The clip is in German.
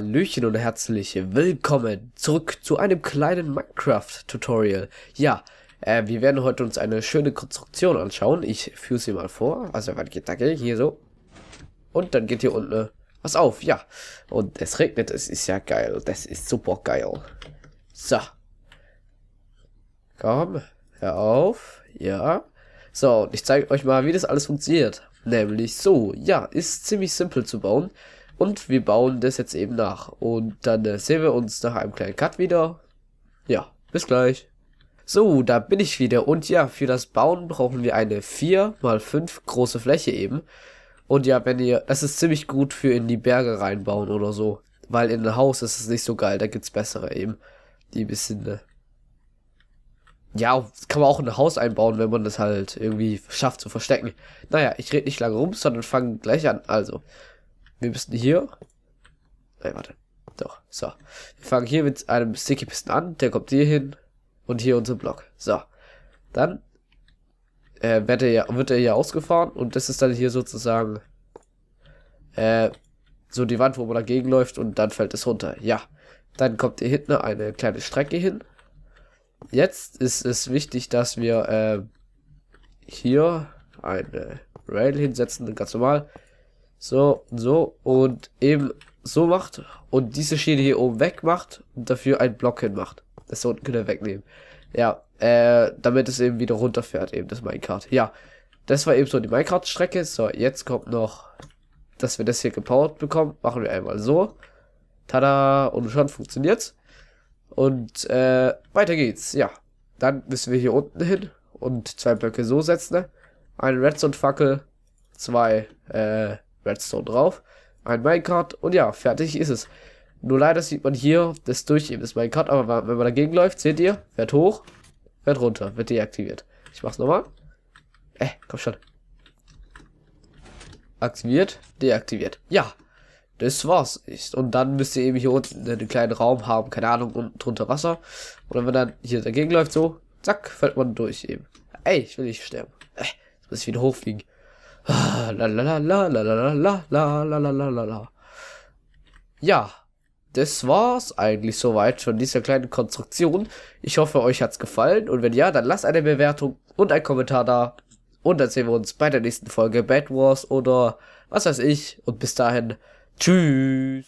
Hallöchen und herzlich willkommen zurück zu einem kleinen Minecraft-Tutorial. Ja, äh, wir werden heute uns eine schöne Konstruktion anschauen. Ich führe sie mal vor. Also, was geht da? Hier so. Und dann geht hier unten äh, was auf. Ja. Und es regnet. Es ist ja geil. Das ist super geil. So. Komm. Hör auf. Ja. So, und ich zeige euch mal, wie das alles funktioniert. Nämlich so. Ja, ist ziemlich simpel zu bauen. Und wir bauen das jetzt eben nach. Und dann äh, sehen wir uns nach einem kleinen Cut wieder. Ja, bis gleich. So, da bin ich wieder. Und ja, für das Bauen brauchen wir eine 4 mal 5 große Fläche eben. Und ja, wenn ihr, das ist ziemlich gut für in die Berge reinbauen oder so. Weil in ein Haus ist es nicht so geil, da gibt's bessere eben. Die bisschen, äh, ja, kann man auch in ein Haus einbauen, wenn man das halt irgendwie schafft zu verstecken. Naja, ich rede nicht lange rum, sondern fange gleich an. Also, wir müssen hier. Nein, warte. Doch, so. Wir fangen hier mit einem Sticky Pisten an, der kommt hier hin und hier unser Block. So. Dann äh, wird, er ja, wird er hier ausgefahren und das ist dann hier sozusagen äh, so die Wand, wo man dagegen läuft und dann fällt es runter. Ja. Dann kommt hier hinten eine kleine Strecke hin. Jetzt ist es wichtig, dass wir äh, hier eine Rail hinsetzen, ganz normal. So, so und eben so macht und diese Schiene hier oben weg macht und dafür einen Block hin macht. Das unten können wir wegnehmen. Ja, äh, damit es eben wieder runterfährt, eben das Minecart. Ja, das war eben so die Minecart-Strecke. So, jetzt kommt noch, dass wir das hier gebaut bekommen. Machen wir einmal so. Tada, und schon funktioniert's. Und äh, weiter geht's, ja. Dann müssen wir hier unten hin und zwei Blöcke so setzen. Ne? Eine Redstone-Fackel, zwei äh, Redstone drauf, ein Minecart und ja, fertig ist es. Nur leider sieht man hier, das Durchheben ist Minecart, aber wenn man dagegen läuft, seht ihr, wird hoch, wird runter, wird deaktiviert. Ich mach's nochmal. Äh, komm schon. Aktiviert, deaktiviert. Ja, das war's. Ich, und dann müsst ihr eben hier unten einen kleinen Raum haben, keine Ahnung, unten drunter Wasser. Und wenn man dann hier dagegen läuft, so, zack, fällt man durch eben. Ey, ich will nicht sterben. Äh, jetzt muss ich wieder hochfliegen. La la la la Ja, das war's eigentlich soweit von dieser kleinen Konstruktion. Ich hoffe, euch hat's gefallen und wenn ja, dann lasst eine Bewertung und einen Kommentar da. Und dann sehen wir uns bei der nächsten Folge Bad Wars oder was weiß ich. Und bis dahin, tschüss.